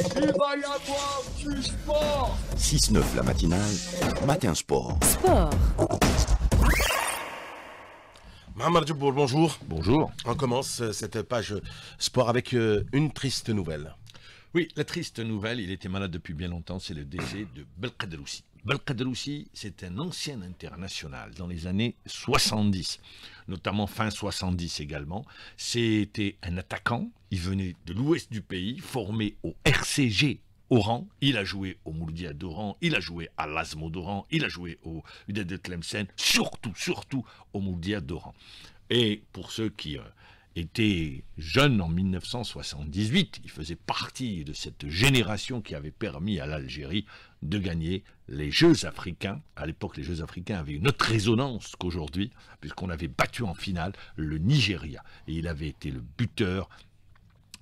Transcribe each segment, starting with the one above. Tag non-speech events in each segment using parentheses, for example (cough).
Il va sport 6-9 la matinale, matin sport. Sport bonjour. Bonjour. On commence euh, cette page sport avec euh, une triste nouvelle. Oui, la triste nouvelle, il était malade depuis bien longtemps, c'est le décès de Belkaderoussi. Belkadroussi, c'est un ancien international dans les années 70, notamment fin 70 également. C'était un attaquant, il venait de l'ouest du pays, formé au RCG Oran, il a joué au Mouloudia d'Oran, il a joué à l'Asmo d'Oran, il a joué au Udet Tlemcen, surtout, surtout au Mouloudia d'Oran. Et pour ceux qui euh, était jeune en 1978, il faisait partie de cette génération qui avait permis à l'Algérie de gagner les Jeux africains. À l'époque, les Jeux africains avaient une autre résonance qu'aujourd'hui, puisqu'on avait battu en finale le Nigeria. Et il avait été le buteur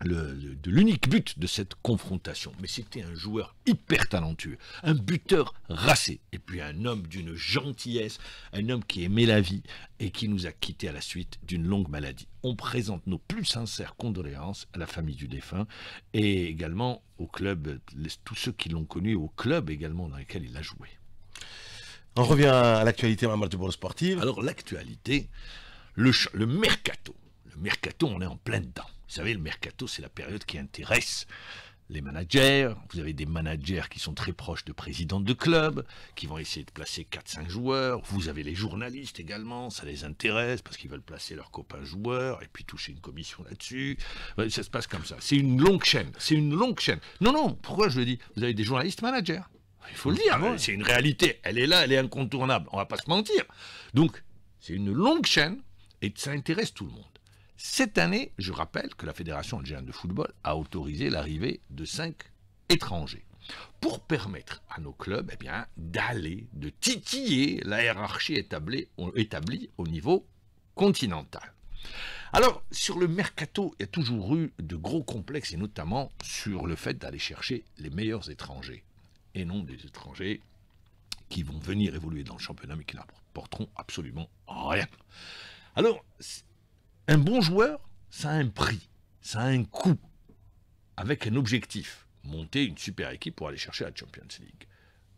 de l'unique but de cette confrontation. Mais c'était un joueur hyper talentueux, un buteur racé, et puis un homme d'une gentillesse, un homme qui aimait la vie et qui nous a quittés à la suite d'une longue maladie. On présente nos plus sincères condoléances à la famille du défunt et également au club, tous ceux qui l'ont connu, au club également dans lequel il a joué. On revient à l'actualité, Mme Dubourg Sportive. Alors l'actualité, le, le mercato. Le mercato, on est en plein dedans. Vous savez, le mercato, c'est la période qui intéresse les managers. Vous avez des managers qui sont très proches de présidents de clubs, qui vont essayer de placer 4-5 joueurs. Vous avez les journalistes également, ça les intéresse parce qu'ils veulent placer leurs copains joueurs et puis toucher une commission là-dessus. Ça se passe comme ça. C'est une longue chaîne. C'est une longue chaîne. Non, non, pourquoi je le dis Vous avez des journalistes managers. Il faut le dire, ah c'est une réalité. Elle est là, elle est incontournable. On ne va pas se mentir. Donc, c'est une longue chaîne et ça intéresse tout le monde. Cette année, je rappelle que la Fédération algérienne de football a autorisé l'arrivée de cinq étrangers pour permettre à nos clubs eh bien, d'aller, de titiller la hiérarchie établie, au niveau continental. Alors, sur le mercato, il y a toujours eu de gros complexes, et notamment sur le fait d'aller chercher les meilleurs étrangers, et non des étrangers qui vont venir évoluer dans le championnat, mais qui n'apporteront absolument rien. Alors, un bon joueur, ça a un prix, ça a un coût, avec un objectif. Monter une super équipe pour aller chercher la Champions League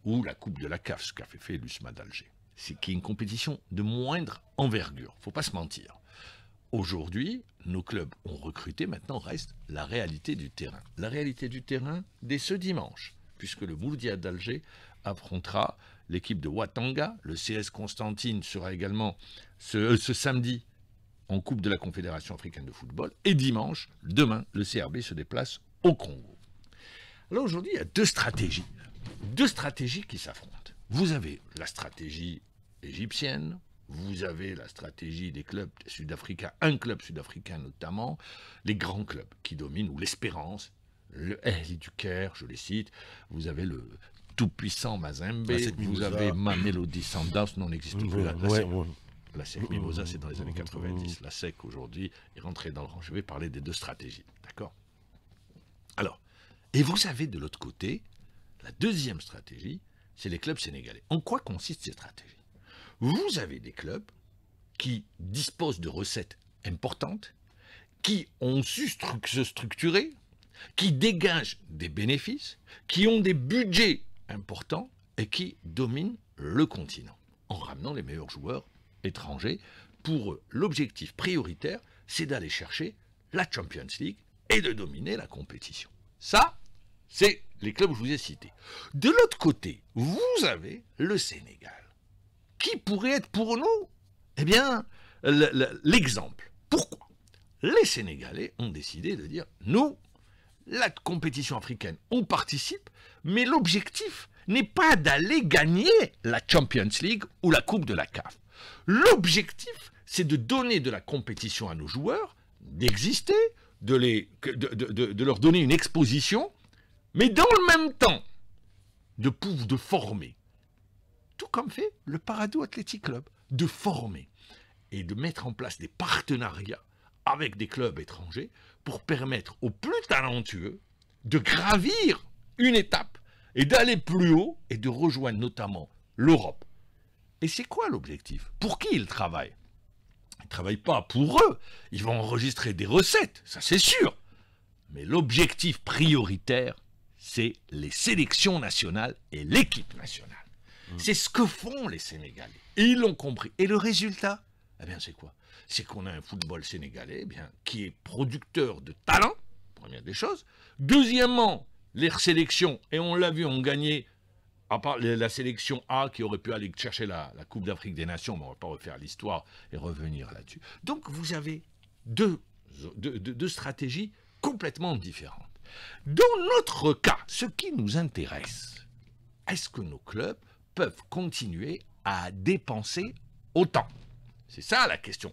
ou la Coupe de la CAF, ce qu'a fait, l'USMA d'Alger. C'est une compétition de moindre envergure, faut pas se mentir. Aujourd'hui, nos clubs ont recruté, maintenant reste la réalité du terrain. La réalité du terrain dès ce dimanche, puisque le Mouvdiat d'Alger affrontera l'équipe de Watanga, le CS Constantine sera également ce euh, samedi en Coupe de la Confédération africaine de football. Et dimanche, demain, le CRB se déplace au Congo. Alors aujourd'hui, il y a deux stratégies. Deux stratégies qui s'affrontent. Vous avez la stratégie égyptienne, vous avez la stratégie des clubs sud-africains, un club sud-africain notamment, les grands clubs qui dominent, ou l'Espérance, le du Caire, je les cite, vous avez le tout-puissant Mazembe, vous avez Mamelody Sundowns, non, n'existe plus. La SEC Mimosa, c'est dans les années 90. Mm-hmm. La SEC, aujourd'hui, est rentrée dans le rang. Je vais parler des deux stratégies. D'accord Alors, et vous avez de l'autre côté, la deuxième stratégie, c'est les clubs sénégalais. En quoi consiste cette stratégie Vous avez des clubs qui disposent de recettes importantes, qui ont su se structurer, qui dégagent des bénéfices, qui ont des budgets importants et qui dominent le continent en ramenant les meilleurs joueurs étrangers, pour eux, l'objectif prioritaire, c'est d'aller chercher la Champions League et de dominer la compétition. Ça, c'est les clubs que je vous ai cités. De l'autre côté, vous avez le Sénégal, qui pourrait être pour nous, eh bien, l'exemple. Pourquoi Les Sénégalais ont décidé de dire, nous, la compétition africaine, on participe, mais l'objectif n'est pas d'aller gagner la Champions League ou la Coupe de la CAF. L'objectif, c'est de donner de la compétition à nos joueurs, d'exister, de, de, leur donner une exposition, mais dans le même temps, de, de former. Tout comme fait le Parado Athletic Club, de former et de mettre en place des partenariats avec des clubs étrangers pour permettre aux plus talentueux de gravir une étape et d'aller plus haut et de rejoindre notamment l'Europe. Et c'est quoi l'objectif Pour qui ils travaillent Ils ne travaillent pas pour eux. Ils vont enregistrer des recettes, ça c'est sûr. Mais l'objectif prioritaire, c'est les sélections nationales et l'équipe nationale. Mmh. C'est ce que font les Sénégalais. ils l'ont compris. Et le résultat Eh bien, c'est quoi C'est qu'on a un football sénégalais eh bien, qui est producteur de talent, première des choses. Deuxièmement, les sélections, et on l'a vu, ont gagné à part la sélection A qui aurait pu aller chercher la, Coupe d'Afrique des Nations, mais on ne va pas refaire l'histoire et revenir là-dessus. Donc vous avez deux, deux, stratégies complètement différentes. Dans notre cas, ce qui nous intéresse, est-ce que nos clubs peuvent continuer à dépenser autant C'est ça la question.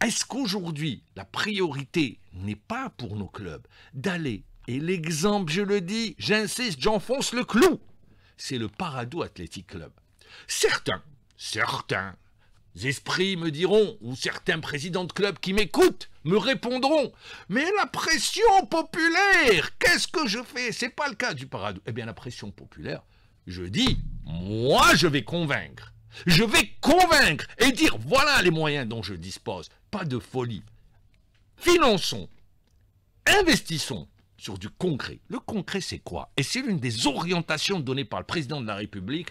Est-ce qu'aujourd'hui, la priorité n'est pas pour nos clubs d'aller, et l'exemple, je le dis, j'insiste, j'enfonce le clou, c'est le Parado Athletic Club. Certains, certains esprits me diront, ou certains présidents de club qui m'écoutent me répondront, mais la pression populaire, qu'est-ce que je fais C'est pas le cas du Parado. Eh bien, la pression populaire, je dis, moi, je vais convaincre. Je vais convaincre et dire, voilà les moyens dont je dispose. Pas de folie. Finançons, investissons, sur du concret. Le concret, c'est quoi Et c'est l'une des orientations données par le président de la République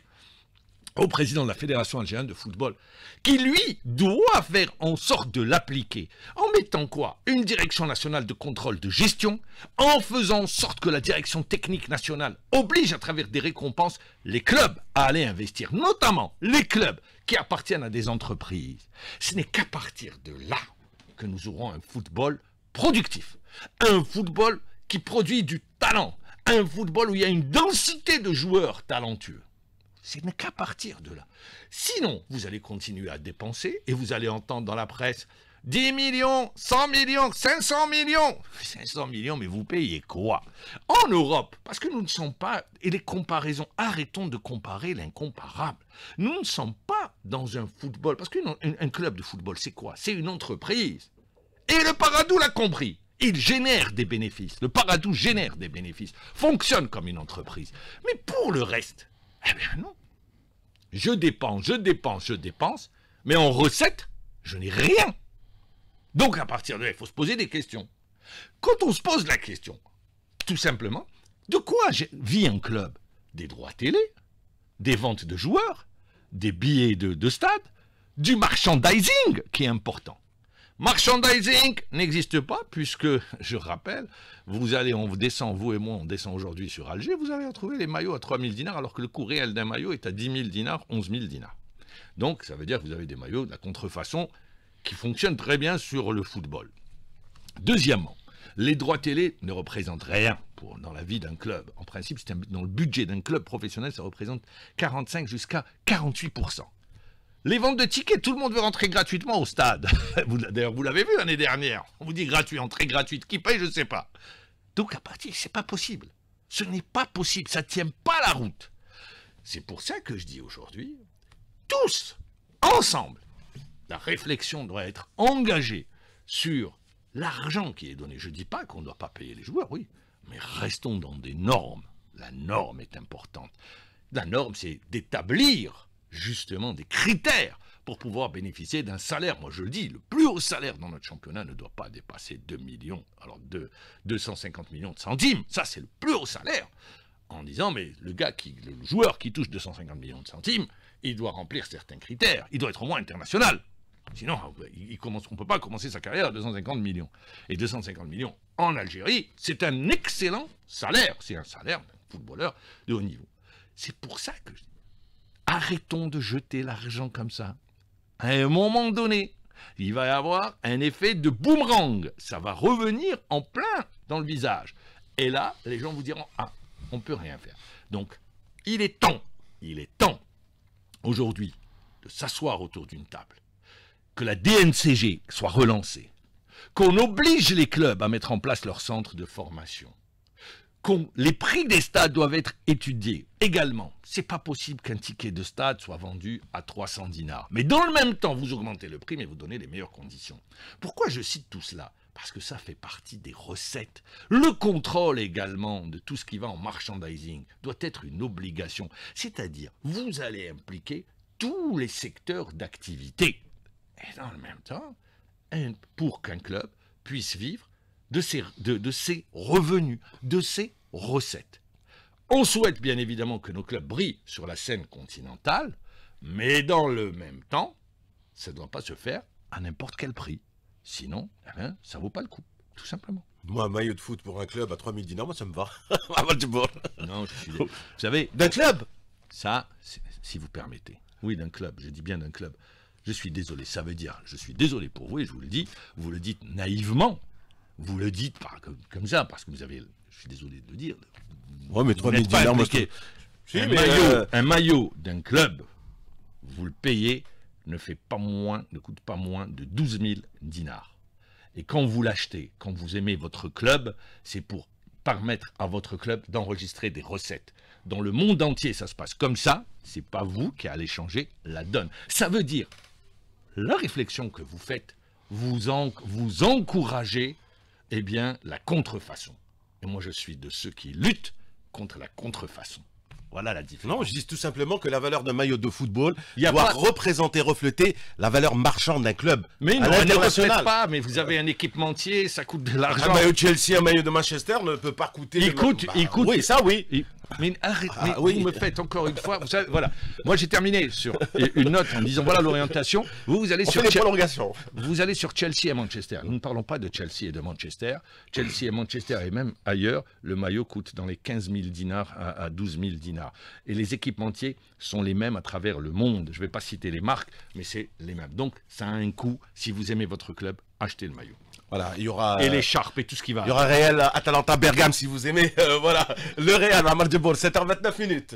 au président de la Fédération algérienne de football, qui lui doit faire en sorte de l'appliquer. En mettant quoi Une direction nationale de contrôle de gestion, en faisant en sorte que la direction technique nationale oblige à travers des récompenses les clubs à aller investir, notamment les clubs qui appartiennent à des entreprises. Ce n'est qu'à partir de là que nous aurons un football productif, un football qui produit du talent, un football où il y a une densité de joueurs talentueux. n'est qu'à partir de là. Sinon, vous allez continuer à dépenser et vous allez entendre dans la presse 10 millions, 100 millions, 500 millions. 500 (laughs) millions, mais vous payez quoi En Europe, parce que nous ne sommes pas, et les comparaisons, arrêtons de comparer l'incomparable. Nous ne sommes pas dans un football, parce qu'un club de football, c'est quoi C'est une entreprise. Et le Paradou l'a compris. Il génère des bénéfices. Le Paradou génère des bénéfices. Fonctionne comme une entreprise. Mais pour le reste, eh bien non. Je dépense, je dépense, je dépense. Mais en recette, je n'ai rien. Donc à partir de là, il faut se poser des questions. Quand on se pose la question, tout simplement, de quoi vit un club Des droits télé, des ventes de joueurs, des billets de, de stade, du merchandising qui est important. Merchandising n'existe pas, puisque, je rappelle, vous allez, on descend, vous et moi, on descend aujourd'hui sur Alger, vous allez retrouver les maillots à 3000 dinars, alors que le coût réel d'un maillot est à 10 000 dinars, 11 000 dinars. Donc, ça veut dire que vous avez des maillots de la contrefaçon qui fonctionnent très bien sur le football. Deuxièmement, les droits télé ne représentent rien dans la vie d'un club. En principe, un, dans le budget d'un club professionnel, ça représente 45 jusqu'à 48 les ventes de tickets, tout le monde veut rentrer gratuitement au stade. (laughs) D'ailleurs, vous l'avez vu l'année dernière. On vous dit gratuit, entrée gratuite. Qui paye, je ne sais pas. Donc, à partir, c'est pas possible. Ce n'est pas possible. Ça ne tient pas la route. C'est pour ça que je dis aujourd'hui, tous, ensemble, la réflexion doit être engagée sur l'argent qui est donné. Je ne dis pas qu'on ne doit pas payer les joueurs, oui, mais restons dans des normes. La norme est importante. La norme, c'est d'établir justement des critères pour pouvoir bénéficier d'un salaire. Moi, je le dis, le plus haut salaire dans notre championnat ne doit pas dépasser 2 millions, alors 2, 250 millions de centimes. Ça, c'est le plus haut salaire. En disant, mais le gars qui, le joueur qui touche 250 millions de centimes, il doit remplir certains critères. Il doit être au moins international. Sinon, ah, ben, il commence, on ne peut pas commencer sa carrière à 250 millions. Et 250 millions en Algérie, c'est un excellent salaire. C'est un salaire d'un footballeur de haut niveau. C'est pour ça que Arrêtons de jeter l'argent comme ça. À un moment donné, il va y avoir un effet de boomerang. Ça va revenir en plein dans le visage. Et là, les gens vous diront Ah, on ne peut rien faire. Donc, il est temps, il est temps aujourd'hui de s'asseoir autour d'une table, que la DNCG soit relancée, qu'on oblige les clubs à mettre en place leur centre de formation, les prix des stades doivent être étudiés également. C'est pas possible qu'un ticket de stade soit vendu à 300 dinars. Mais dans le même temps, vous augmentez le prix, mais vous donnez les meilleures conditions. Pourquoi je cite tout cela parce que ça fait partie des recettes. Le contrôle également de tout ce qui va en merchandising doit être une obligation. C'est-à-dire, vous allez impliquer tous les secteurs d'activité. Et dans le même temps, pour qu'un club puisse vivre de ses, de, de ses revenus, de ses Recette. On souhaite bien évidemment que nos clubs brillent sur la scène continentale, mais dans le même temps, ça ne doit pas se faire à n'importe quel prix. Sinon, eh ben, ça ne vaut pas le coup, tout simplement. Moi, un maillot de foot pour un club à 3000 dinars, moi, ça me va. (laughs) Ah, non, Vous savez, d'un club Ça, si vous permettez. Oui, d'un club, je dis bien d'un club. Je suis désolé, ça veut dire, je suis désolé pour vous et je vous le dis, vous le dites naïvement, vous le dites pas comme, ça, parce que vous avez, je suis désolé de le dire. Oui, mais 3 000 dinars... Euh, un, maillot, d'un club, vous le payez, ne fait pas moins, ne coûte pas moins de 12 000 dinars. Et quand vous l'achetez, quand vous aimez votre club, c'est pour permettre à votre club d'enregistrer des recettes. Dans le monde entier, ça se passe comme ça. C'est pas vous qui allez changer la donne. Ça veut dire, la réflexion que vous faites, vous, vous encouragez eh bien, la contrefaçon. Et moi, je suis de ceux qui luttent contre la contrefaçon. Voilà la différence. Non, je dis tout simplement que la valeur d'un maillot de football doit représenter, refléter la valeur marchande d'un club. Mais ne reflète pas, mais vous avez un équipementier, ça coûte de ah, l'argent. Un maillot de Chelsea, un maillot de Manchester ne peut pas coûter... Il coûte, bah, il coûte... ça oui. Mais arrêtez, ah vous me faites encore une fois. Vous savez, voilà. Moi, j'ai terminé sur une note en disant voilà l'orientation. Vous, allez sur Vous allez sur Chelsea et Manchester. Nous ne parlons pas de Chelsea et de Manchester. Chelsea et Manchester et même ailleurs, le maillot coûte dans les 15 000 dinars à, 12 000 dinars. Et les équipementiers sont les mêmes à travers le monde. Je ne vais pas citer les marques, mais c'est les mêmes. Donc, ça a un coût. Si vous aimez votre club, achetez le maillot. Voilà, il y aura. Et l'écharpe et tout ce qui va. Il y aura Real Atalanta Bergame si vous aimez. Euh, voilà, le Real à Bordeaux, 7h29 minutes.